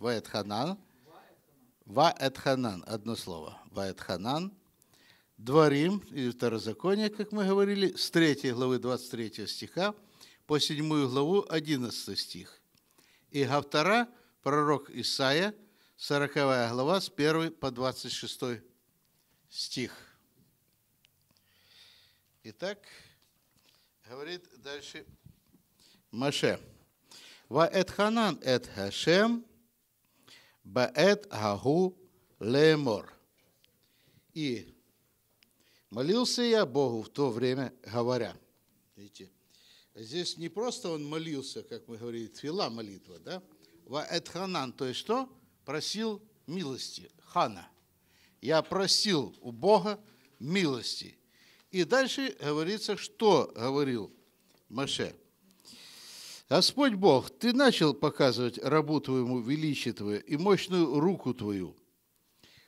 Ваэтханан. Ваэтханан. Одно слово. Ваэтханан. Дворим, или Второзаконие, как мы говорили, с 3 главы 23 стиха по 7 главу 11 стих. И Гавтара, пророк Исаия, 40 глава, с 1 по 26 стих. Итак, говорит дальше Маше. Ва эт эт хашем Баэт Гагу Лемор. И молился я Богу в то время, говоря. Видите, здесь не просто он молился, как мы говорили, твила молитва, да? Ваэт Ханан, то есть что? Просил милости, хана. Я просил у Бога милости. И дальше говорится, что говорил Маше – Господь Бог, Ты начал показывать рабу Твоему величие Твое и мощную руку Твою.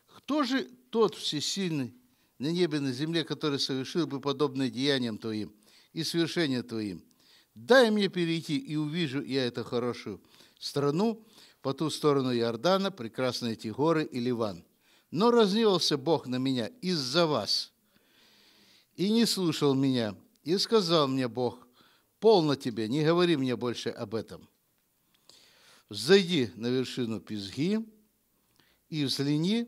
Кто же тот всесильный на небе, на земле, который совершил бы подобное деяниям Твоим и совершение Твоим? Дай мне перейти, и увижу я эту хорошую страну, по ту сторону Иордана, прекрасные эти горы и Ливан. Но разнился Бог на меня из-за вас, и не слушал меня, и сказал мне Бог, Полно тебе, не говори мне больше об этом. Зайди на вершину Пизги и взгляни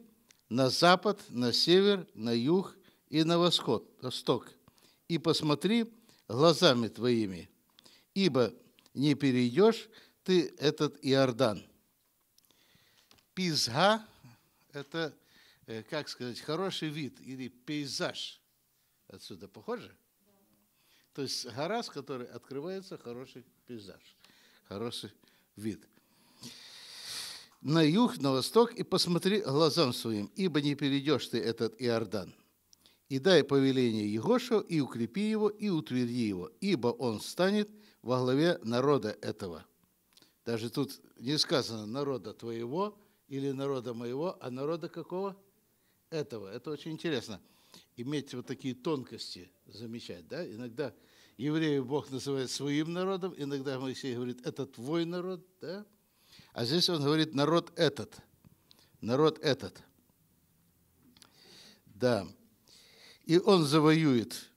на запад, на север, на юг и на восход, восток, и посмотри глазами твоими, ибо не перейдешь ты этот Иордан. Пизга – это, э, как сказать, хороший вид или пейзаж. Отсюда похоже? То есть гора, с которой открывается хороший пейзаж, хороший вид. На юг, на восток и посмотри глазам своим, ибо не перейдешь ты этот Иордан. И дай повеление Егошу, и укрепи его, и утверди его, ибо он станет во главе народа этого. Даже тут не сказано народа твоего или народа моего, а народа какого? Этого. Это очень интересно. Иметь вот такие тонкости, замечать. Да? Иногда евреев Бог называет своим народом, иногда Моисей говорит, это твой народ, да? А здесь он говорит, народ этот, народ этот. Да. И он завоюет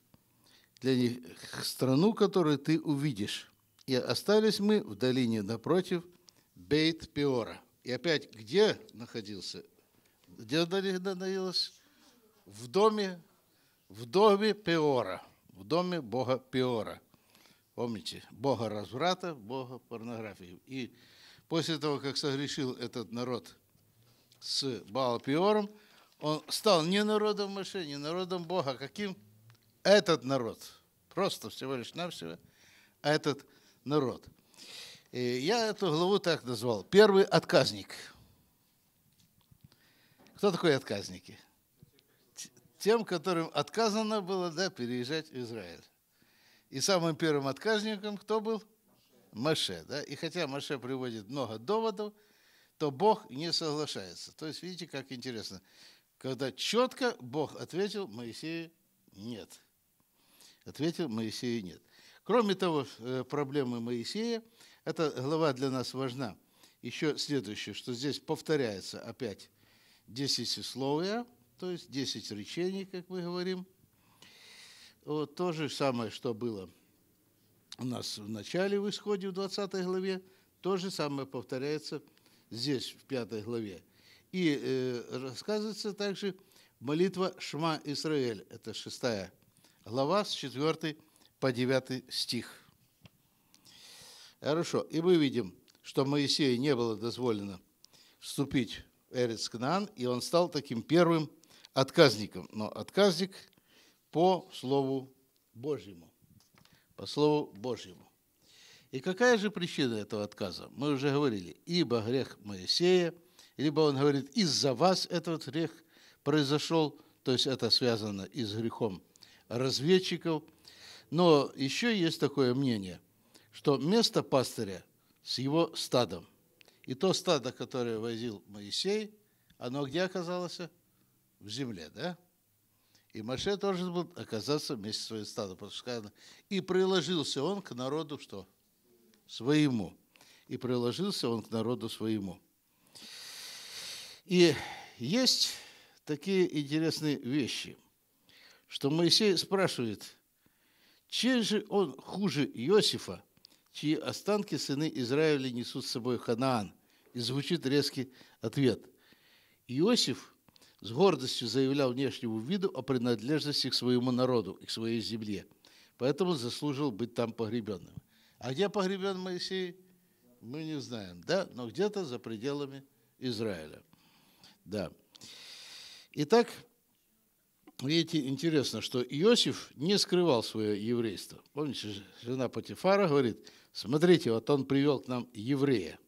для них страну, которую ты увидишь. И остались мы в долине напротив Бейт-Пиора. И опять где находился? Где находилась? В доме, в доме Пиора – в доме бога Пиора. Помните, бога разврата, бога порнографии. И после того, как согрешил этот народ с Баал-Пиором, он стал не народом Маше, не народом Бога. Каким? Этот народ. Просто всего лишь навсего этот народ. И я эту главу так назвал. Первый отказник. Кто такой отказники? тем, которым отказано было да, переезжать в Израиль. И самым первым отказником кто был? Маше. Да? И хотя Маше приводит много доводов, то Бог не соглашается. То есть, видите, как интересно. Когда четко Бог ответил Моисею «нет». Ответил Моисею «нет». Кроме того, э, проблемы Моисея, эта глава для нас важна. Еще следующее, что здесь повторяется опять десятисловие – то есть 10 речений, как мы говорим. Вот то же самое, что было у нас в начале, в исходе, в 20 главе, то же самое повторяется здесь, в 5 главе. И э, рассказывается также молитва Шма Израиль, это 6 глава, с 4 по 9 стих. Хорошо, и мы видим, что Моисею не было дозволено вступить в Эрец и он стал таким первым отказником, но отказник по Слову Божьему. По Слову Божьему. И какая же причина этого отказа? Мы уже говорили, ибо грех Моисея, либо он говорит, из-за вас этот грех произошел, то есть это связано и с грехом разведчиков. Но еще есть такое мнение, что место пастыря с его стадом. И то стадо, которое возил Моисей, оно где оказалось? в земле, да? И Маше должен был оказаться вместе со своим стадом. Потому сказано, и приложился он к народу что? Своему. И приложился он к народу своему. И есть такие интересные вещи, что Моисей спрашивает, чем же он хуже Иосифа, чьи останки сыны Израиля несут с собой Ханаан? И звучит резкий ответ. Иосиф – с гордостью заявлял внешнему виду о принадлежности к своему народу и к своей земле. Поэтому заслужил быть там погребенным. А где погребен Моисей, мы не знаем, да? Но где-то за пределами Израиля. Да. Итак, видите, интересно, что Иосиф не скрывал свое еврейство. Помните, жена Патифара говорит, смотрите, вот он привел к нам еврея.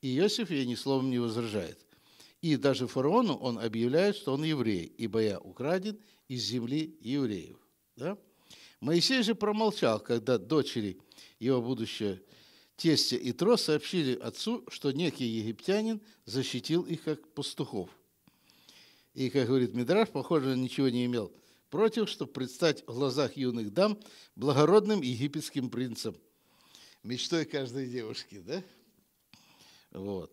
И Иосиф ей ни словом не возражает. И даже фараону он объявляет, что он еврей, ибо я украден из земли евреев. Да? Моисей же промолчал, когда дочери его будущего тестя и Тро сообщили отцу, что некий египтянин защитил их как пастухов. И, как говорит Мидраш, похоже, он ничего не имел против, чтобы предстать в глазах юных дам благородным египетским принцем. Мечтой каждой девушки, да? Вот.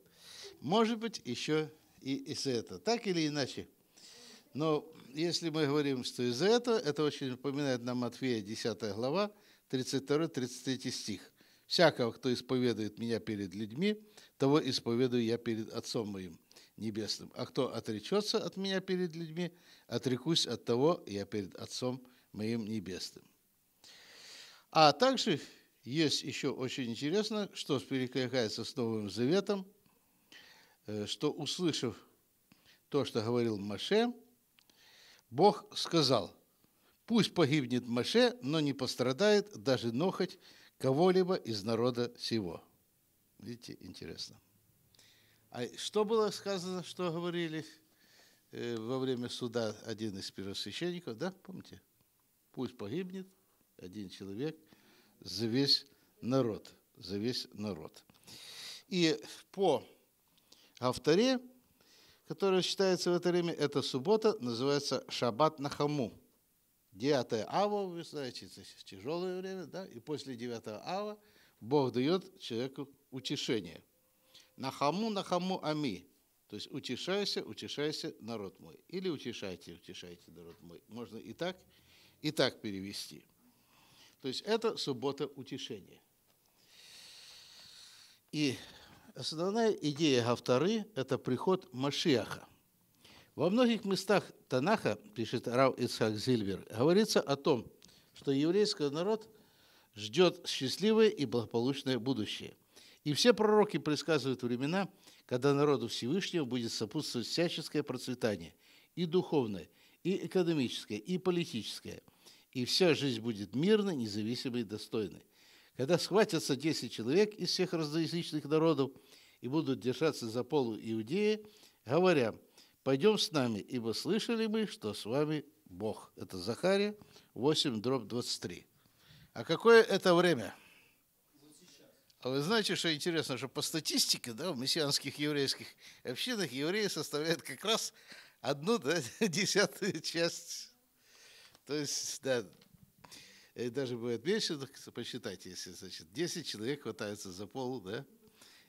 Может быть, еще и, из с это. Так или иначе. Но если мы говорим, что из этого, это очень напоминает нам Матфея 10 глава, 32-33 стих. «Всякого, кто исповедует меня перед людьми, того исповедую я перед Отцом моим небесным. А кто отречется от меня перед людьми, отрекусь от того я перед Отцом моим небесным». А также есть еще очень интересно, что перекликается с Новым Заветом – Э, что, услышав то, что говорил Маше, Бог сказал, пусть погибнет Маше, но не пострадает даже нохоть кого-либо из народа сего. Видите, интересно. А что было сказано, что говорили э, во время суда один из первосвященников, да, помните? Пусть погибнет один человек за весь народ, за весь народ. И по Авторе, которая считается в это время, эта суббота называется Шаббат на Хаму. 9 ава, вы знаете, это тяжелое время, да, и после 9 ава Бог дает человеку утешение. Нахаму, нахаму, ами. То есть утешайся, утешайся, народ мой. Или утешайте, утешайте, народ мой. Можно и так, и так перевести. То есть это суббота утешения. И Основная идея Гавтары – это приход Машиаха. Во многих местах Танаха, пишет Рав Ицхак Зильбер, говорится о том, что еврейский народ ждет счастливое и благополучное будущее. И все пророки предсказывают времена, когда народу Всевышнего будет сопутствовать всяческое процветание – и духовное, и экономическое, и политическое. И вся жизнь будет мирной, независимой и достойной. Когда схватятся 10 человек из всех разноязычных народов – и будут держаться за полу Иудеи, говоря, «Пойдем с нами, ибо слышали мы, что с вами Бог». Это Захария 8, дробь 23. А какое это время? А вы знаете, что интересно, что по статистике, да, в мессианских еврейских общинах евреи составляют как раз одну да, десятую часть. То есть, да, даже будет меньше, посчитайте, если, значит, 10 человек хватается за пол, да,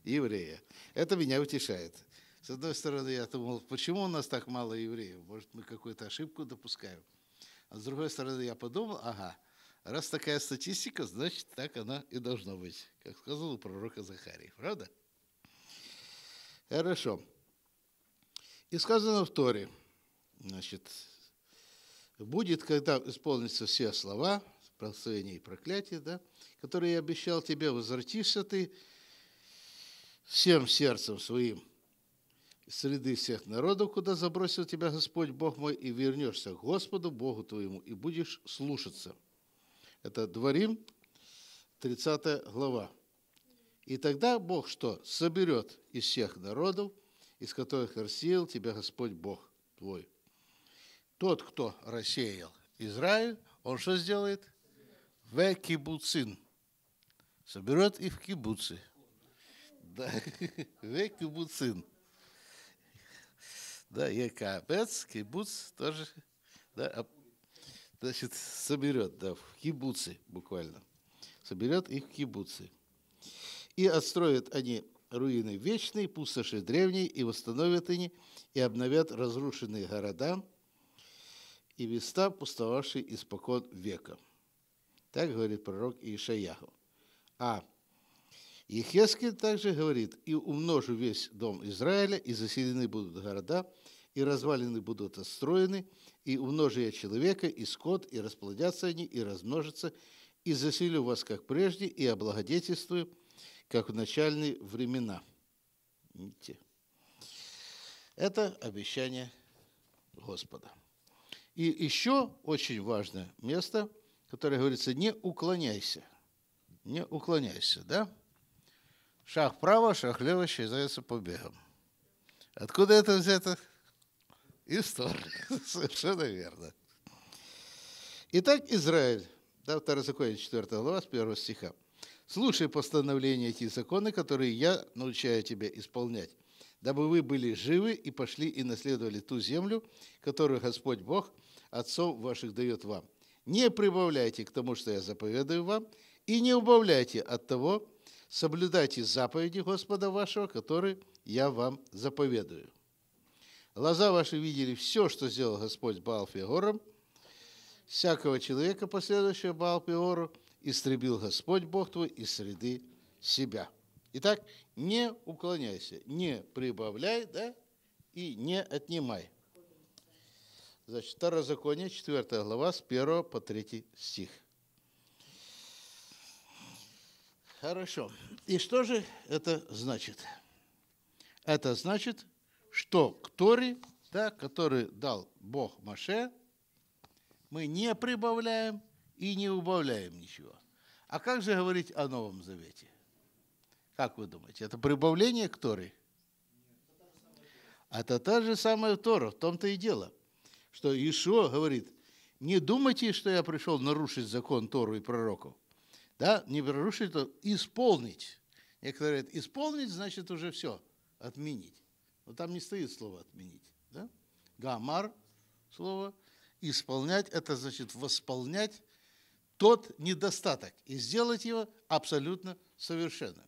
еврея. Это меня утешает. С одной стороны, я думал, почему у нас так мало евреев? Может, мы какую-то ошибку допускаем? А с другой стороны, я подумал, ага, раз такая статистика, значит, так она и должна быть, как сказал у пророка Захарий. Правда? Хорошо. И сказано в Торе, значит, будет, когда исполнятся все слова, прославление и проклятие, да, которые я обещал тебе, возвратишься ты, всем сердцем своим среды всех народов, куда забросил тебя Господь Бог мой, и вернешься к Господу Богу твоему, и будешь слушаться. Это Дворим, 30 глава. И тогда Бог что? Соберет из всех народов, из которых рассеял тебя Господь Бог твой. Тот, кто рассеял Израиль, он что сделает? В кибуцин. Соберет их в кибуцы да, вы кибуцин. Да, я капец, кибуц тоже, да, а, значит, соберет, да, в кибуцы буквально. Соберет их в кибуцы. И отстроят они руины вечные, пустоши древней, и восстановят они, и обновят разрушенные города и места, пустовавшие испокон века. Так говорит пророк Иешаяху. А Ехескель также говорит, «И умножу весь дом Израиля, и заселены будут города, и развалины будут отстроены, и умножу я человека, и скот, и расплодятся они, и размножатся, и заселю вас, как прежде, и облагодетельствую, как в начальные времена». Видите? Это обещание Господа. И еще очень важное место, которое говорится, не уклоняйся. Не уклоняйся, да? Шаг вправо, шаг влево исчезается побегом. Откуда это взято? История. Совершенно верно. Итак, Израиль. Да, Второзаконие 4 глава, с 1 стиха. «Слушай постановления эти законы, которые я научаю тебя исполнять, дабы вы были живы и пошли и наследовали ту землю, которую Господь Бог отцов ваших дает вам. Не прибавляйте к тому, что я заповедую вам, и не убавляйте от того, соблюдайте заповеди Господа вашего, которые я вам заповедую. Глаза ваши видели все, что сделал Господь Баал-Фегором. Всякого человека, последующего Баал-Фегору, истребил Господь Бог твой из среды себя. Итак, не уклоняйся, не прибавляй, да, и не отнимай. Значит, Второзаконие, 4 глава, с 1 по 3 стих. Хорошо. И что же это значит? Это значит, что к Торе, да, который дал Бог Маше, мы не прибавляем и не убавляем ничего. А как же говорить о Новом Завете? Как вы думаете, это прибавление к Торе? А это та же самая Тора, в том-то и дело, что Ишуа говорит, не думайте, что я пришел нарушить закон Тору и пророков – да, не прорушить, то исполнить. Некоторые говорят, исполнить значит уже все, отменить. Но там не стоит слово отменить. Да? Гамар слово. Исполнять это значит восполнять тот недостаток и сделать его абсолютно совершенным.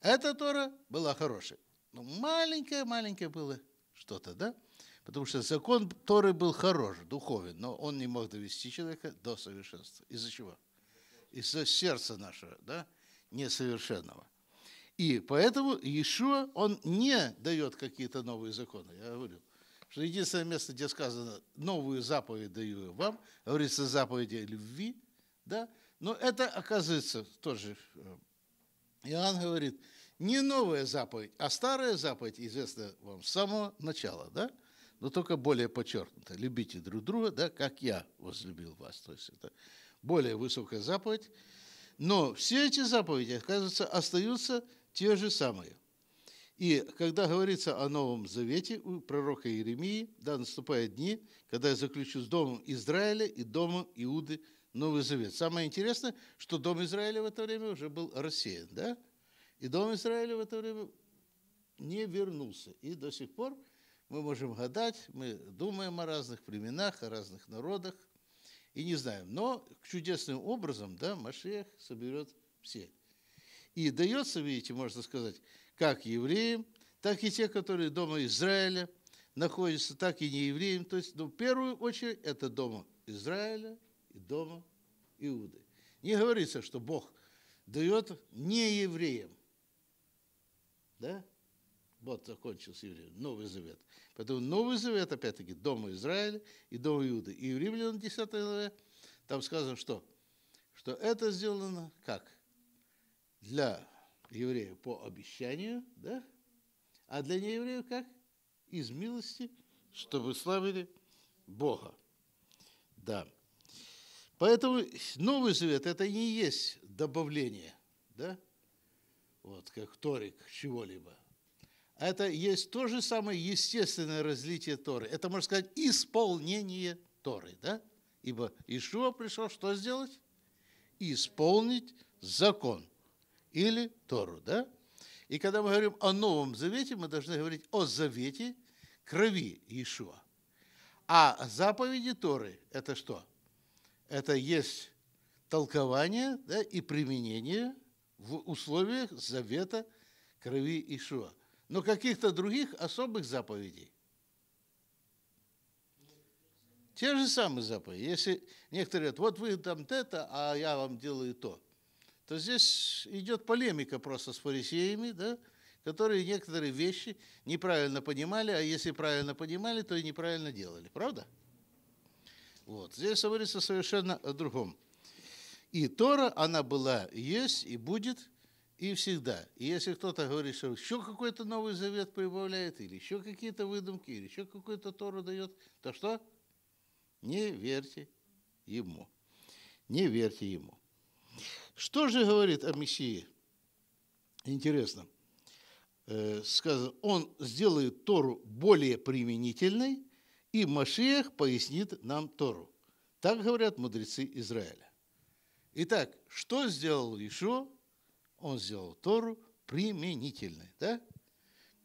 Эта Тора была хорошей. Но маленькое-маленькое было что-то, да? Потому что закон Торы был хорош, духовен, но он не мог довести человека до совершенства. Из-за чего? из сердца нашего, да, несовершенного. И поэтому еще он не дает какие-то новые законы. Я говорю, что единственное место, где сказано «новую заповедь даю вам», говорится «заповеди любви», да, но это оказывается тоже, э, Иоанн говорит, не новая заповедь, а старая заповедь, известная вам с самого начала, да, но только более подчеркнуто. Любите друг друга, да, как я возлюбил вас. То есть это более высокая заповедь. Но все эти заповеди, оказывается, остаются те же самые. И когда говорится о Новом Завете у пророка Иеремии, да, наступают дни, когда я заключу с Домом Израиля и Домом Иуды Новый Завет. Самое интересное, что Дом Израиля в это время уже был рассеян, да? И Дом Израиля в это время не вернулся. И до сих пор мы можем гадать, мы думаем о разных племенах, о разных народах, и не знаем. Но чудесным образом, да, Машех соберет все И дается, видите, можно сказать, как евреям, так и те, которые дома Израиля находятся, так и не евреям. То есть, ну, в первую очередь, это дома Израиля и дома Иуды. Не говорится, что Бог дает не евреям. Да? Вот закончился евреям, Новый Завет. Поэтому Новый Завет, опять-таки, Дома Израиля и Дома Иуды. И в Римлянам 10 главе там сказано, что? Что это сделано как? Для еврея по обещанию, да? А для неевреев как? Из милости, чтобы славили Бога. Да. Поэтому Новый Завет – это не есть добавление, да? Вот, как торик чего-либо это есть то же самое естественное разлитие Торы. Это, можно сказать, исполнение Торы, да? Ибо Ишуа пришел что сделать? Исполнить закон или Тору, да? И когда мы говорим о Новом Завете, мы должны говорить о Завете крови Иешуа. А заповеди Торы – это что? Это есть толкование да, и применение в условиях завета крови Иешуа но каких-то других особых заповедей. Те же самые заповеди. Если некоторые говорят, вот вы там это, а я вам делаю то, то здесь идет полемика просто с фарисеями, да, которые некоторые вещи неправильно понимали, а если правильно понимали, то и неправильно делали. Правда? Вот. Здесь говорится совершенно о другом. И Тора, она была, есть и будет – и всегда. И если кто-то говорит, что еще какой-то Новый Завет прибавляет, или еще какие-то выдумки, или еще какой то Тору дает, то что? Не верьте ему. Не верьте ему. Что же говорит о Мессии? Интересно. Э, Сказано, он сделает Тору более применительной, и Машиях пояснит нам Тору. Так говорят мудрецы Израиля. Итак, что сделал Ишо? он сделал Тору применительной, да?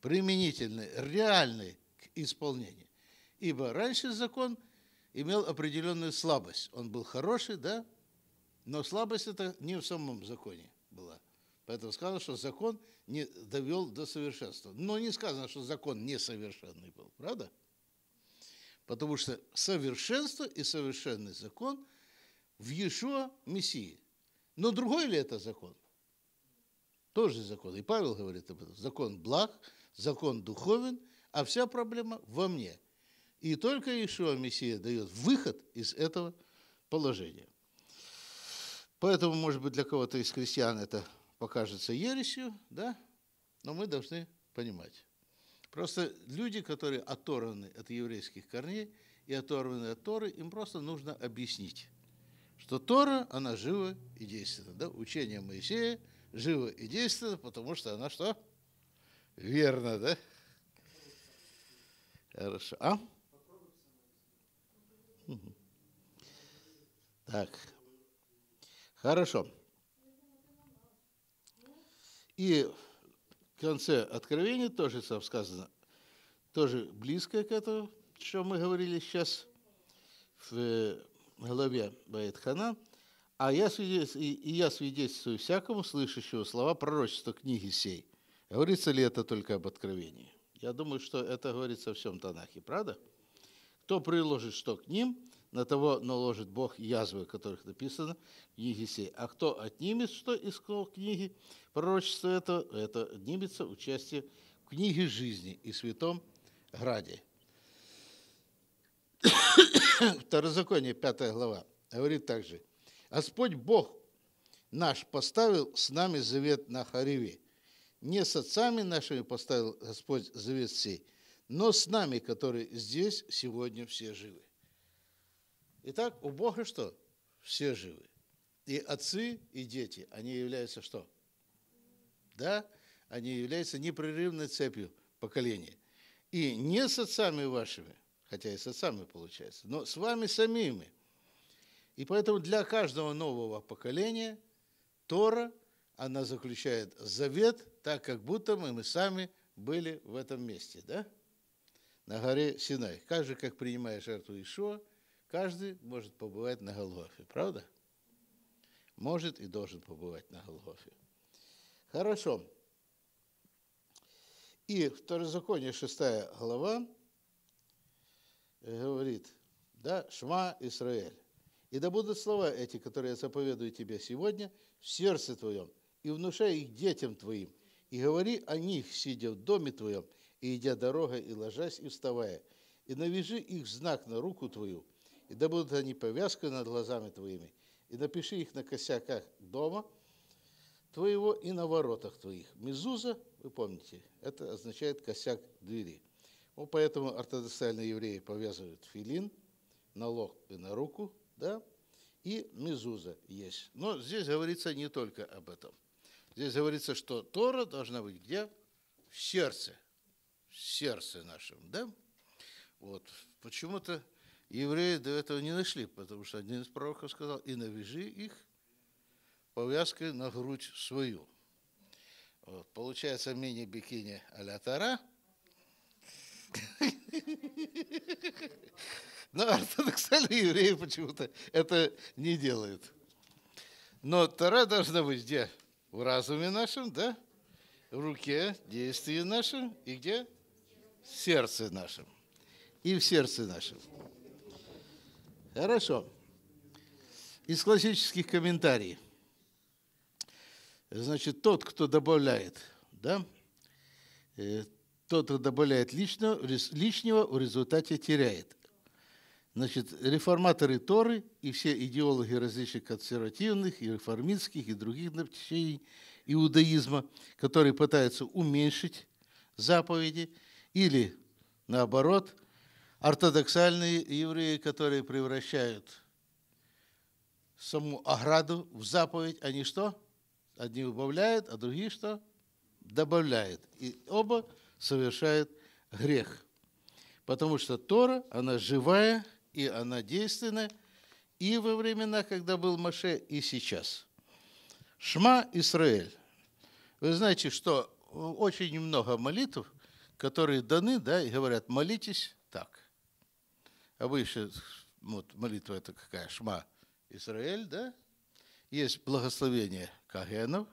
Применительной, реальной к исполнению. Ибо раньше закон имел определенную слабость. Он был хороший, да? Но слабость это не в самом законе была. Поэтому сказано, что закон не довел до совершенства. Но не сказано, что закон несовершенный был, правда? Потому что совершенство и совершенный закон в Иешуа Мессии. Но другой ли это закон? Тоже закон. И Павел говорит об этом. Закон благ, закон духовен, а вся проблема во мне. И только Ишуа Мессия дает выход из этого положения. Поэтому, может быть, для кого-то из христиан это покажется ересью, да? но мы должны понимать. Просто люди, которые оторваны от еврейских корней и оторваны от Торы, им просто нужно объяснить, что Тора, она жива и действенна. Да? Учение Моисея – живо и действенно, потому что она что? Верно, да? Хорошо. А? Так. Хорошо. И в конце Откровения тоже там сказано, тоже близкое к этому, что мы говорили сейчас в э, главе Баэтхана, а я, свидетельствую, и я свидетельствую всякому слышащему слова пророчества книги сей. Говорится ли это только об откровении? Я думаю, что это говорится во всем Танахе, правда? Кто приложит что к ним, на того наложит Бог язвы, которых написано в книге сей. А кто отнимет что из книги пророчества это это отнимется участие в книге жизни и святом граде. Второзаконие, 5 глава, говорит также – Господь Бог наш поставил с нами завет на Хариве. Не с отцами нашими поставил Господь завет сей, но с нами, которые здесь сегодня все живы. Итак, у Бога что? Все живы. И отцы, и дети, они являются что? Да? Они являются непрерывной цепью поколения. И не с отцами вашими, хотя и с отцами получается, но с вами самими – и поэтому для каждого нового поколения Тора, она заключает завет, так как будто мы, мы сами были в этом месте, да? На горе Синай. Каждый, как принимая жертву Ишуа, каждый может побывать на Голгофе, правда? Может и должен побывать на Голгофе. Хорошо. И Второзаконие, шестая глава, говорит, да, Шма Израиль. И да будут слова эти, которые я заповедую тебе сегодня, в сердце твоем, и внушай их детям твоим, и говори о них, сидя в доме твоем, и идя дорогой, и ложась, и вставая, и навяжи их знак на руку твою, и да будут они повязкой над глазами твоими, и напиши их на косяках дома твоего и на воротах твоих. Мезуза, вы помните, это означает косяк двери. Ну, поэтому ортодоксальные евреи повязывают филин, на налог и на руку – да, и мезуза есть. Но здесь говорится не только об этом. Здесь говорится, что Тора должна быть где? В сердце. В сердце нашем, да? Вот. Почему-то евреи до этого не нашли, потому что один из пророков сказал, и навяжи их повязкой на грудь свою. Вот. Получается мини-бикини а-ля Тара – но ну, ортодоксальные евреи почему-то это не делают. Но Тара должна быть где? В разуме нашем, да? В руке, действии нашем и где? В сердце нашем. И в сердце нашем. Хорошо. Из классических комментариев. Значит, тот, кто добавляет, да, э, тот, кто добавляет личного, лишнего, в результате теряет. Значит, реформаторы Торы и все идеологи различных консервативных и реформистских и других течений иудаизма, которые пытаются уменьшить заповеди, или наоборот, ортодоксальные евреи, которые превращают саму ограду в заповедь, они что? Одни убавляют, а другие что? Добавляют. И оба совершают грех. Потому что Тора, она живая, и она действенна и во времена, когда был Маше, и сейчас. Шма Исраэль. Вы знаете, что э, очень много молитв, которые даны, да, и говорят, молитесь так. А Обычно вот, молитва это какая? Шма Исраэль, да? Есть благословение Кагенов.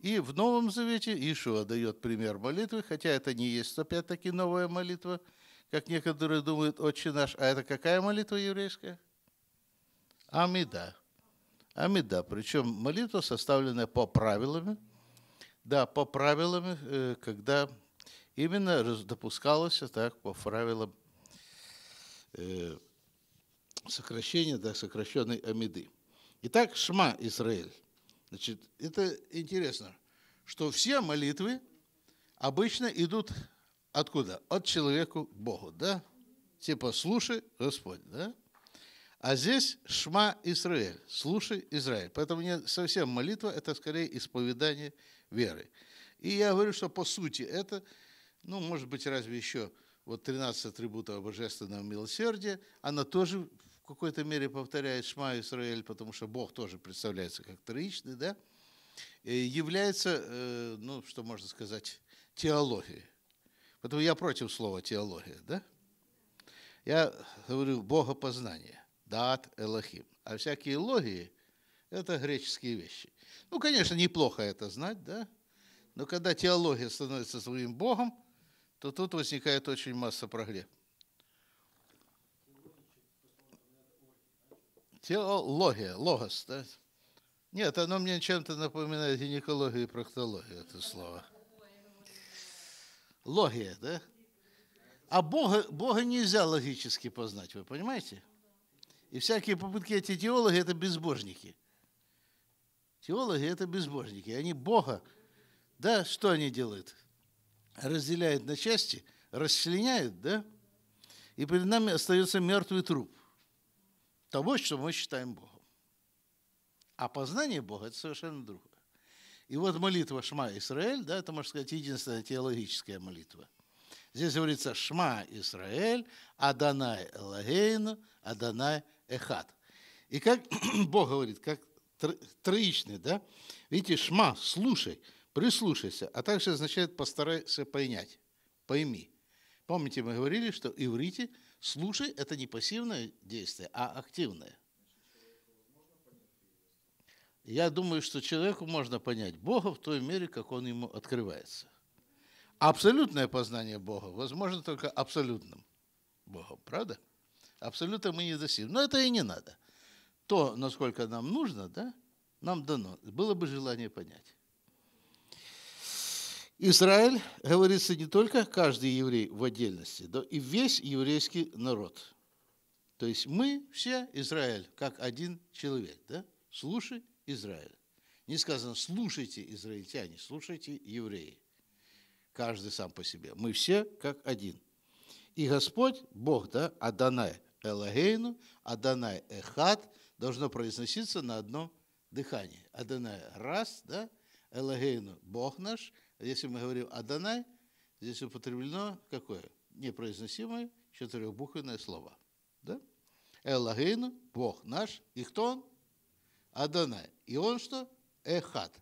И в Новом Завете Ишуа дает пример молитвы, хотя это не есть опять-таки новая молитва – как некоторые думают, «Отче наш». А это какая молитва еврейская? Амида. Амида. Причем молитва, составленная по правилам. Да, по правилам, э, когда именно допускалось так, по правилам э, сокращения, да, сокращенной Амиды. Итак, Шма Израиль. Значит, это интересно, что все молитвы обычно идут Откуда? От человеку к Богу, да? Типа, слушай, Господь, да? А здесь Шма Израиль, слушай Израиль. Поэтому не совсем молитва, это скорее исповедание веры. И я говорю, что по сути это, ну, может быть, разве еще вот 13 атрибутов божественного милосердия, она тоже в какой-то мере повторяет Шма Израиль, потому что Бог тоже представляется как троичный, да? И является, э, ну, что можно сказать, теологией. Поэтому я против слова теология, да? Я говорю богопознание, даат элохим. А всякие логии – это греческие вещи. Ну, конечно, неплохо это знать, да? Но когда теология становится своим богом, то тут возникает очень масса проблем. Теология, логос, да? Нет, оно мне чем-то напоминает гинекологию и проктологию, это слово. Логия, да? А Бога, Бога нельзя логически познать, вы понимаете? И всякие попытки эти теологи – это безбожники. Теологи – это безбожники. Они Бога, да, что они делают? Разделяют на части, расчленяют, да? И перед нами остается мертвый труп того, что мы считаем Богом. А познание Бога – это совершенно другое. И вот молитва Шма Исраэль, да, это, можно сказать, единственная теологическая молитва. Здесь говорится Шма Исраэль, Аданай Элагейну, Аданай Эхат. И как Бог говорит, как троичный, да? Видите, Шма, слушай, прислушайся, а также означает постарайся понять, пойми. Помните, мы говорили, что иврите слушай – это не пассивное действие, а активное – я думаю, что человеку можно понять Бога в той мере, как он ему открывается. Абсолютное познание Бога возможно только абсолютным Богом, правда? Абсолютно мы не достигнем. Но это и не надо. То, насколько нам нужно, да, нам дано. Было бы желание понять. Израиль, говорится, не только каждый еврей в отдельности, но и весь еврейский народ. То есть мы все Израиль, как один человек, да? Слушай Израиль. Не сказано, слушайте, израильтяне, слушайте, евреи. Каждый сам по себе. Мы все как один. И Господь, Бог, да, Адонай Элагейну, Адонай Эхат, должно произноситься на одно дыхание. Адонай раз, да, Элагейну Бог наш. Если мы говорим Адонай, здесь употреблено какое? Непроизносимое четырехбуквенное слово. Да? Элагейну, Бог наш. И кто он? Адонай. И он что? Эхат.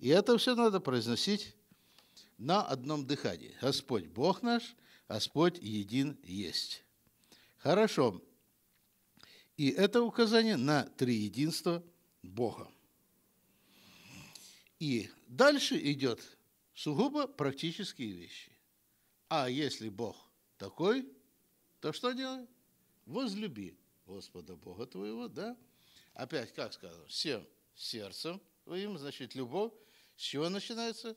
И это все надо произносить на одном дыхании. Господь Бог наш, Господь един есть. Хорошо. И это указание на триединство Бога. И дальше идет сугубо практические вещи. А если Бог такой, то что делай? Возлюби Господа Бога твоего, да? Опять, как сказано, всем сердцем им, значит, любовь. С чего начинается?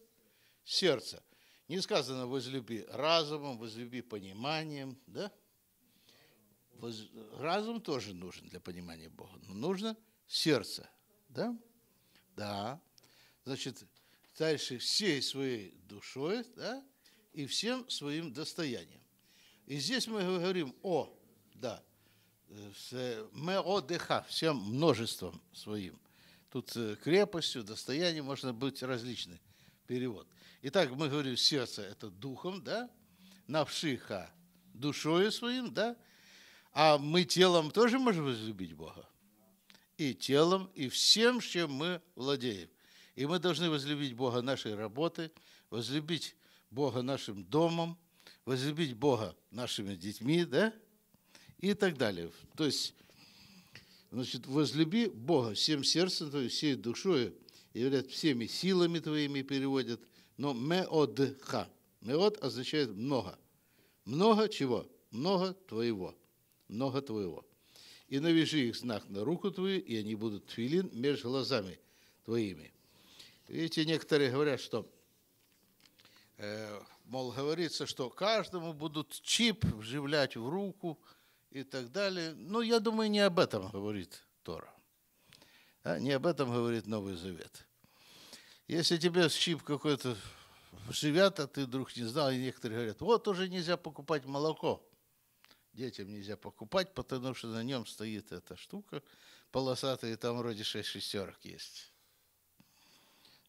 Сердце. Не сказано возлюби разумом, возлюби пониманием, да? Воз... Разум тоже нужен для понимания Бога, но нужно сердце, да? Да. Значит, дальше всей своей душой, да, и всем своим достоянием. И здесь мы говорим о, да, с Меродеха, всем множеством своим. Тут э, крепостью, достоянием можно быть различный перевод. Итак, мы говорим, сердце – это духом, да? Навшиха – душою своим, да? А мы телом тоже можем возлюбить Бога. И телом, и всем, чем мы владеем. И мы должны возлюбить Бога нашей работы, возлюбить Бога нашим домом, возлюбить Бога нашими детьми, да? и так далее. То есть, значит, возлюби Бога всем сердцем твоим, всей душой, и говорят, всеми силами твоими переводят, но меодха. Меод означает много. Много чего? Много твоего. Много твоего. И навяжи их знак на руку твою, и они будут твилин между глазами твоими. Видите, некоторые говорят, что э, мол, говорится, что каждому будут чип вживлять в руку, и так далее. Но я думаю, не об этом говорит Тора. А не об этом говорит Новый Завет. Если тебе щип какой-то живят, а ты вдруг не знал, и некоторые говорят, вот уже нельзя покупать молоко. Детям нельзя покупать, потому что на нем стоит эта штука полосатая, и там вроде шесть шестерок есть.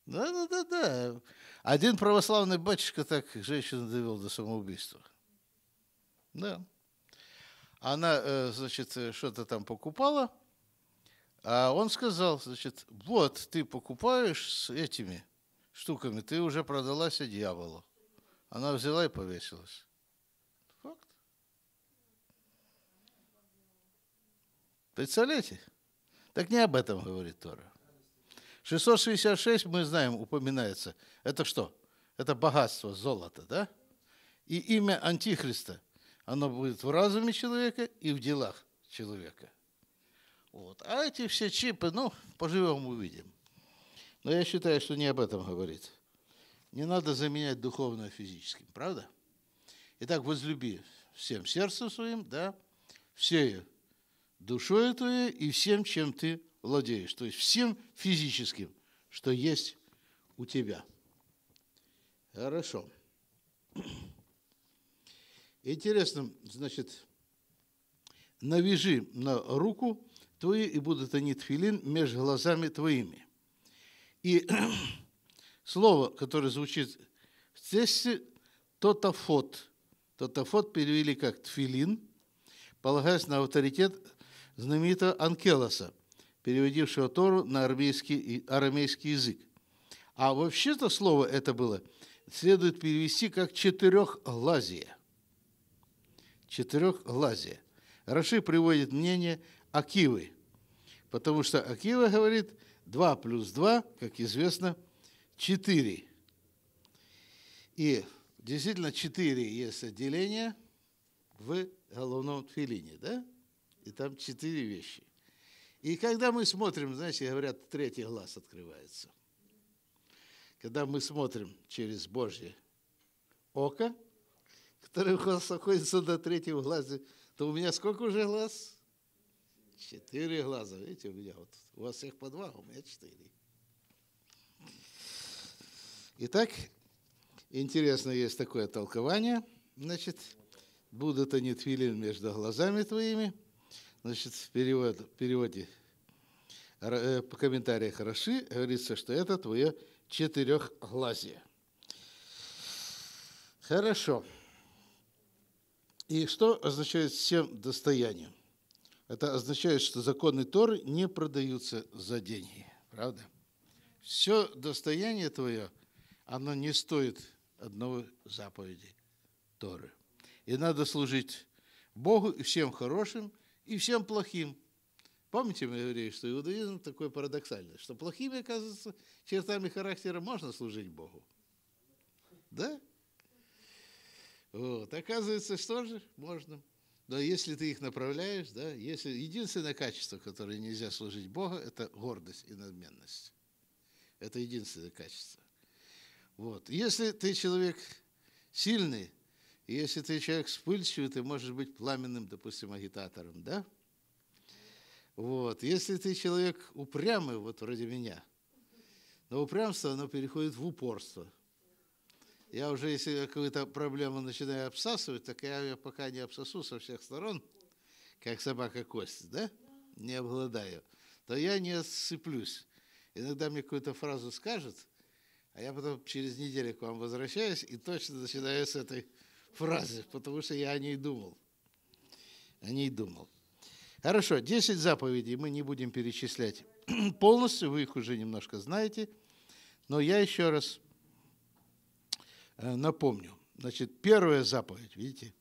Да-да-да-да. Один православный батюшка так женщину довел до самоубийства. Да. Она, э, значит, э, что-то там покупала, а он сказал, значит, вот ты покупаешь с этими штуками, ты уже продалась дьяволу. Она взяла и повесилась. Факт. Представляете? Так не об этом говорит Тора. 666, мы знаем, упоминается. Это что? Это богатство, золото, да? И имя Антихриста – оно будет в разуме человека и в делах человека. Вот. А эти все чипы, ну, поживем, увидим. Но я считаю, что не об этом говорит. Не надо заменять духовное физическим, правда? Итак, возлюби всем сердцем своим, да, всею душою твоей и всем, чем ты владеешь. То есть всем физическим, что есть у тебя. Хорошо. Хорошо. Интересно, значит, навяжи на руку твою, и будут они тфилин между глазами твоими. И слово, которое звучит в тексте, тотафот. Тотафот перевели как тфилин, полагаясь на авторитет знаменитого Анкелоса, переводившего Тору на армейский, арамейский язык. А вообще-то слово это было следует перевести как «четырехглазие» четырехглазие. Раши приводит мнение Акивы, потому что Акива говорит 2 плюс 2, как известно, 4. И действительно 4 есть отделение в головном филине, да? И там 4 вещи. И когда мы смотрим, знаете, говорят, третий глаз открывается. Когда мы смотрим через Божье око – который у вас находится на третьем глазе, то у меня сколько уже глаз? Четыре глаза, видите, у меня вот. У вас их по два, а у меня четыре. Итак, интересно, есть такое толкование. Значит, будут они твилин между глазами твоими. Значит, в, перевод, в переводе э, по комментариях хороши говорится, что это твое четырехглазие. Хорошо. Хорошо. И что означает всем достоянием? Это означает, что законы Торы не продаются за деньги. Правда? Все достояние твое, оно не стоит одного заповеди Торы. И надо служить Богу и всем хорошим, и всем плохим. Помните, мы говорили, что иудаизм такой парадоксальный, что плохими, оказывается, чертами характера можно служить Богу. Да? Вот. Оказывается, что же можно. Но если ты их направляешь, да, если единственное качество, которое нельзя служить Богу, это гордость и надменность. Это единственное качество. Вот. Если ты человек сильный, если ты человек вспыльчивый, ты можешь быть пламенным, допустим, агитатором, да? Вот. Если ты человек упрямый, вот ради меня, но упрямство, оно переходит в упорство – я уже, если какую-то проблему начинаю обсасывать, так я ее пока не обсосу со всех сторон, как собака кость, да? Не обладаю. То я не отсыплюсь. Иногда мне какую-то фразу скажут, а я потом через неделю к вам возвращаюсь и точно начинаю с этой фразы, потому что я о ней думал. О ней думал. Хорошо, 10 заповедей мы не будем перечислять полностью, вы их уже немножко знаете. Но я еще раз Э, напомню. Значит, первая заповедь, видите?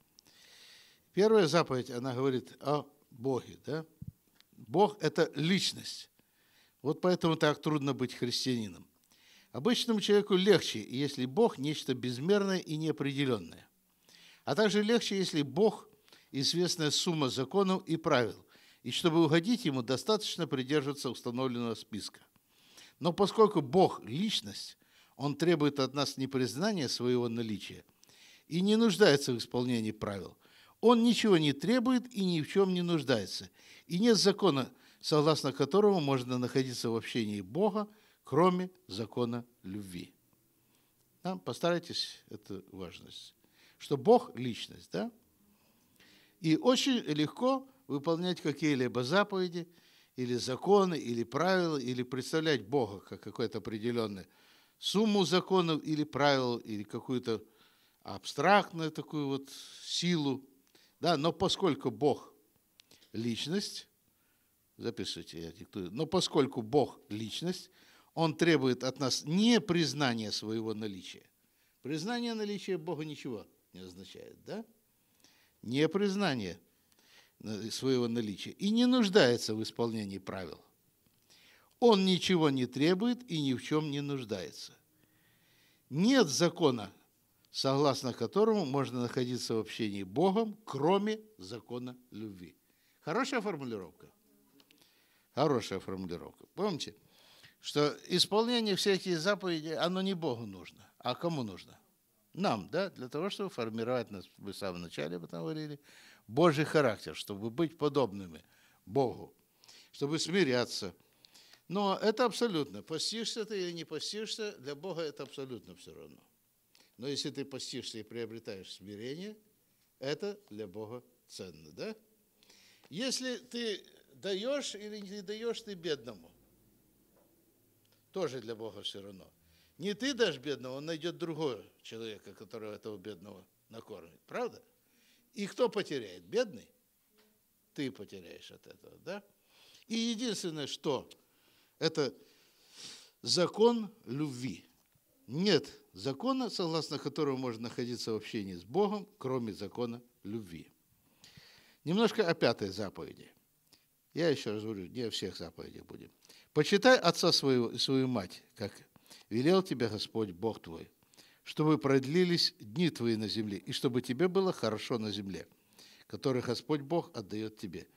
Первая заповедь, она говорит о Боге, да? Бог – это личность. Вот поэтому так трудно быть христианином. Обычному человеку легче, если Бог – нечто безмерное и неопределенное. А также легче, если Бог – известная сумма законов и правил. И чтобы угодить ему, достаточно придерживаться установленного списка. Но поскольку Бог – личность, он требует от нас не признания своего наличия и не нуждается в исполнении правил. Он ничего не требует и ни в чем не нуждается. И нет закона, согласно которому можно находиться в общении Бога, кроме закона любви. Да? Постарайтесь, это важность. Что Бог – личность, да? И очень легко выполнять какие-либо заповеди, или законы, или правила, или представлять Бога как какой-то определенный сумму законов или правил, или какую-то абстрактную такую вот силу. Да, но поскольку Бог – личность, записывайте, я диктую, но поскольку Бог – личность, Он требует от нас не признания своего наличия. Признание наличия Бога ничего не означает, да? Не признание э, своего наличия и не нуждается в исполнении правил. Он ничего не требует и ни в чем не нуждается. Нет закона, согласно которому можно находиться в общении Богом, кроме закона любви. Хорошая формулировка. Хорошая формулировка. Помните, что исполнение всех этих заповедей, оно не Богу нужно. А кому нужно? Нам, да? Для того, чтобы формировать нас, мы в самом начале об этом говорили, Божий характер, чтобы быть подобными Богу, чтобы смиряться – но это абсолютно. Постишься ты или не постишься, для Бога это абсолютно все равно. Но если ты постишься и приобретаешь смирение, это для Бога ценно, да? Если ты даешь или не даешь ты бедному, тоже для Бога все равно. Не ты дашь бедного, он найдет другого человека, которого этого бедного накормит. Правда? И кто потеряет? Бедный? Ты потеряешь от этого, да? И единственное, что это закон любви. Нет закона, согласно которому можно находиться в общении с Богом, кроме закона любви. Немножко о пятой заповеди. Я еще раз говорю, не о всех заповедях будем. «Почитай отца своего и свою мать, как велел тебе Господь Бог твой, чтобы продлились дни твои на земле, и чтобы тебе было хорошо на земле, который Господь Бог отдает тебе».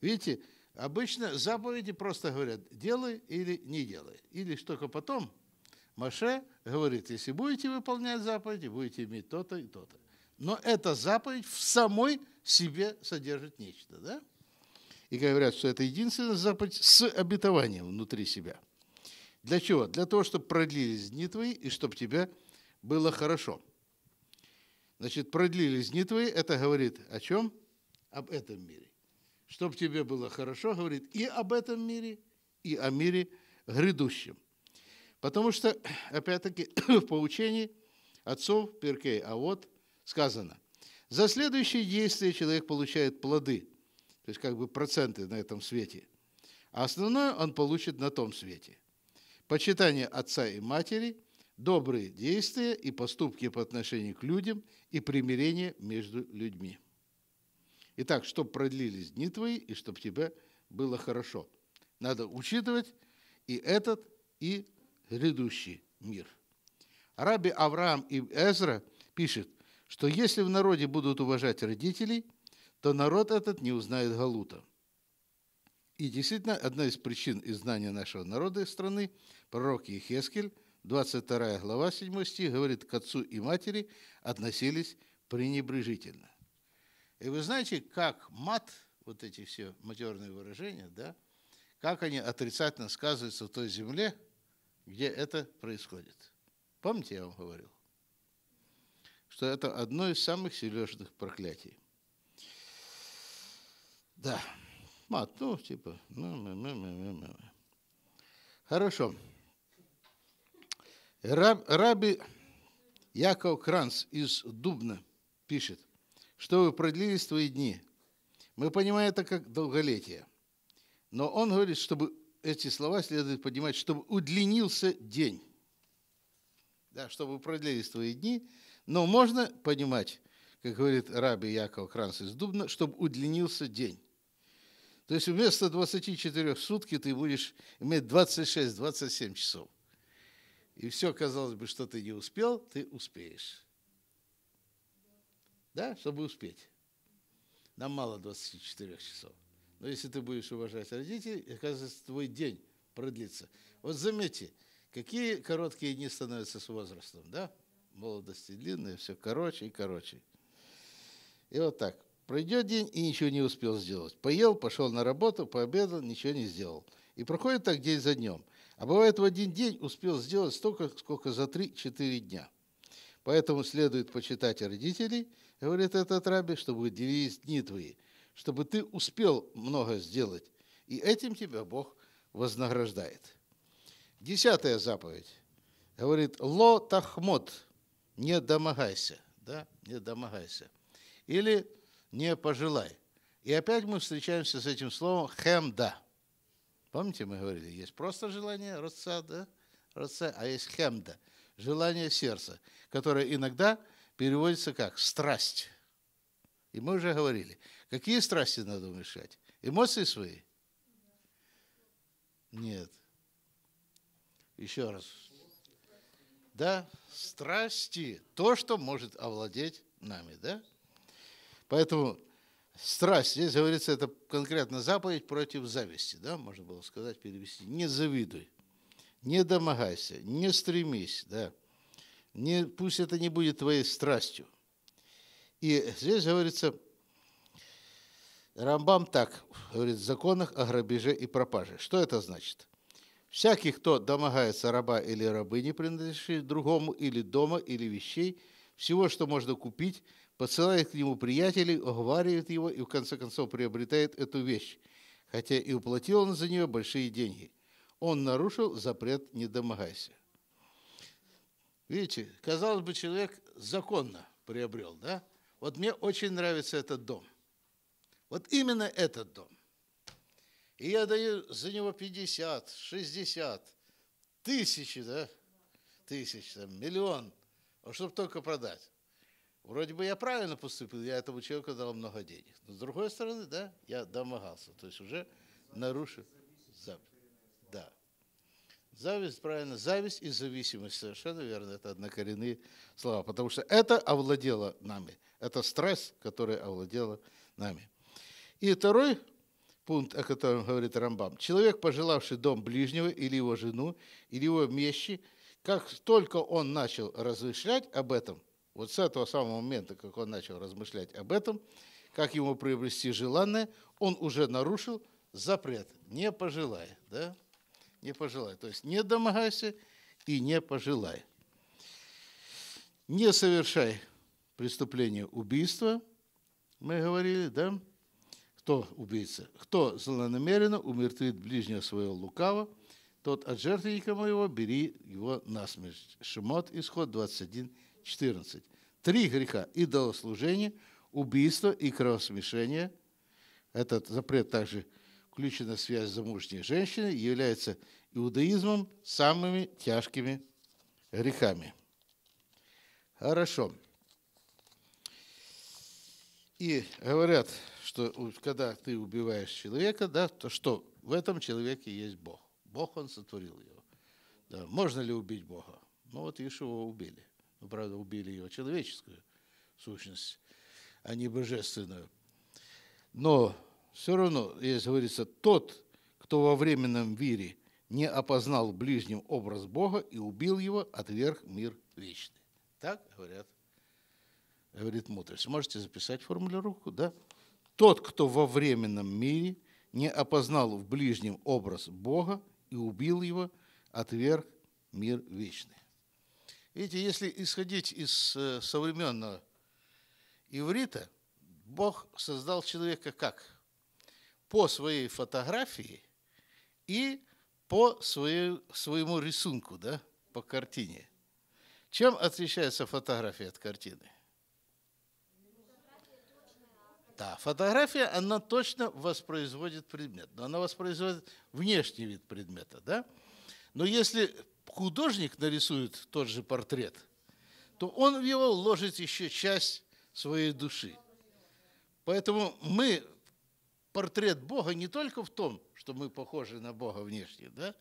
Видите, Обычно заповеди просто говорят, делай или не делай. или лишь только потом Маше говорит, если будете выполнять заповеди, будете иметь то-то и то-то. Но эта заповедь в самой себе содержит нечто. Да? И говорят, что это единственная заповедь с обетованием внутри себя. Для чего? Для того, чтобы продлились дни твои и чтобы тебе было хорошо. Значит, продлились дни твои, это говорит о чем? Об этом мире чтобы тебе было хорошо, говорит и об этом мире, и о мире грядущем. Потому что, опять-таки, в поучении отцов Перкей, а вот сказано, за следующие действия человек получает плоды, то есть как бы проценты на этом свете, а основное он получит на том свете. Почитание отца и матери, добрые действия и поступки по отношению к людям и примирение между людьми. Итак, чтобы продлились дни твои, и чтобы тебе было хорошо. Надо учитывать и этот, и грядущий мир. Раби Авраам и Эзра пишет, что если в народе будут уважать родителей, то народ этот не узнает Галута. И действительно, одна из причин изгнания нашего народа и страны, пророк Ехескель, 22 глава, 7 стих, говорит, к отцу и матери относились пренебрежительно. И вы знаете, как мат, вот эти все матерные выражения, да, как они отрицательно сказываются в той земле, где это происходит. Помните, я вам говорил, что это одно из самых серьезных проклятий. Да, мат, ну, типа, ну ну, ну, ну, ну, ну, ну. Хорошо. Раб, раби Яков Кранц из Дубна пишет – чтобы продлились твои дни. Мы понимаем это как долголетие. Но он говорит, чтобы эти слова следует понимать, чтобы удлинился день. Да, чтобы продлились твои дни. Но можно понимать, как говорит раби Яков Кранц из Дубна, чтобы удлинился день. То есть вместо 24 сутки ты будешь иметь 26-27 часов. И все, казалось бы, что ты не успел, ты успеешь да, чтобы успеть. Нам мало 24 часов. Но если ты будешь уважать родителей, оказывается, твой день продлится. Вот заметьте, какие короткие дни становятся с возрастом, да? Молодости длинные, все короче и короче. И вот так. Пройдет день и ничего не успел сделать. Поел, пошел на работу, пообедал, ничего не сделал. И проходит так день за днем. А бывает в один день успел сделать столько, сколько за 3-4 дня. Поэтому следует почитать родителей – Говорит этот раби, чтобы делились дни твои, чтобы ты успел много сделать. И этим тебя Бог вознаграждает. Десятая заповедь. Говорит, ло тахмот, не домогайся. Да? Не домогайся. Или не пожелай. И опять мы встречаемся с этим словом хемда. Помните, мы говорили, есть просто желание родца, да? родца а есть хемда. Желание сердца, которое иногда переводится как страсть. И мы уже говорили, какие страсти надо уменьшать? Эмоции свои? Нет. Еще раз. Да, страсти, то, что может овладеть нами, да? Поэтому страсть, здесь говорится, это конкретно заповедь против зависти, да, можно было сказать, перевести. Не завидуй, не домогайся, не стремись, да не, пусть это не будет твоей страстью. И здесь говорится, Рамбам так говорит в законах о грабеже и пропаже. Что это значит? Всякий, кто домогается раба или рабыни, принадлежащей другому, или дома, или вещей, всего, что можно купить, посылает к нему приятелей, уговаривает его и в конце концов приобретает эту вещь, хотя и уплатил он за нее большие деньги. Он нарушил запрет «не домогайся». Видите, казалось бы, человек законно приобрел, да? Вот мне очень нравится этот дом. Вот именно этот дом. И я даю за него 50, 60, тысячи, да? Тысяч, там, миллион, чтобы только продать. Вроде бы я правильно поступил, я этому человеку дал много денег. Но с другой стороны, да, я домогался, то есть уже нарушил заповедь. Зависть, правильно, зависть и зависимость, совершенно верно, это однокоренные слова, потому что это овладело нами, это стресс, который овладело нами. И второй пункт, о котором говорит Рамбам. Человек, пожелавший дом ближнего или его жену, или его вещи, как только он начал размышлять об этом, вот с этого самого момента, как он начал размышлять об этом, как ему приобрести желанное, он уже нарушил запрет, не пожелая. Да? Не пожелай. То есть не домогайся и не пожелай. Не совершай преступление убийства, мы говорили, да? Кто убийца? Кто злонамеренно умертвит ближнего своего лукаво, тот от жертвенника моего бери его насмерть. Шимот, исход 21:14. Три греха – идолослужение, убийство и кровосмешение. Этот запрет также – включена связь замужней женщины, является иудаизмом самыми тяжкими грехами. Хорошо. И говорят, что когда ты убиваешь человека, да, то что в этом человеке есть Бог. Бог, он сотворил его. Да. Можно ли убить Бога? Ну вот Ишуа убили. Ну, правда, убили его человеческую сущность, а не божественную. Но все равно, здесь говорится, тот, кто во временном мире не опознал ближним образ Бога и убил его, отверг мир вечный. Так говорят, говорит мудрость. Можете записать формулировку, да? Тот, кто во временном мире не опознал в ближнем образ Бога и убил его, отверг мир вечный. Видите, если исходить из э, современного иврита, Бог создал человека как? по своей фотографии и по свою, своему рисунку, да, по картине. Чем отличается фотография от картины? Да, фотография, она точно воспроизводит предмет, но она воспроизводит внешний вид предмета, да? Но если художник нарисует тот же портрет, то он в его вложит еще часть своей души. Поэтому мы портрет Бога не только в том, что мы похожи на Бога внешне, да,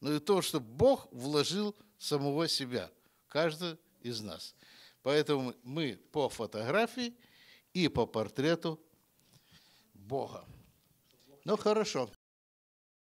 но и то, что Бог вложил самого себя, каждого из нас. Поэтому мы по фотографии и по портрету Бога. Ну хорошо.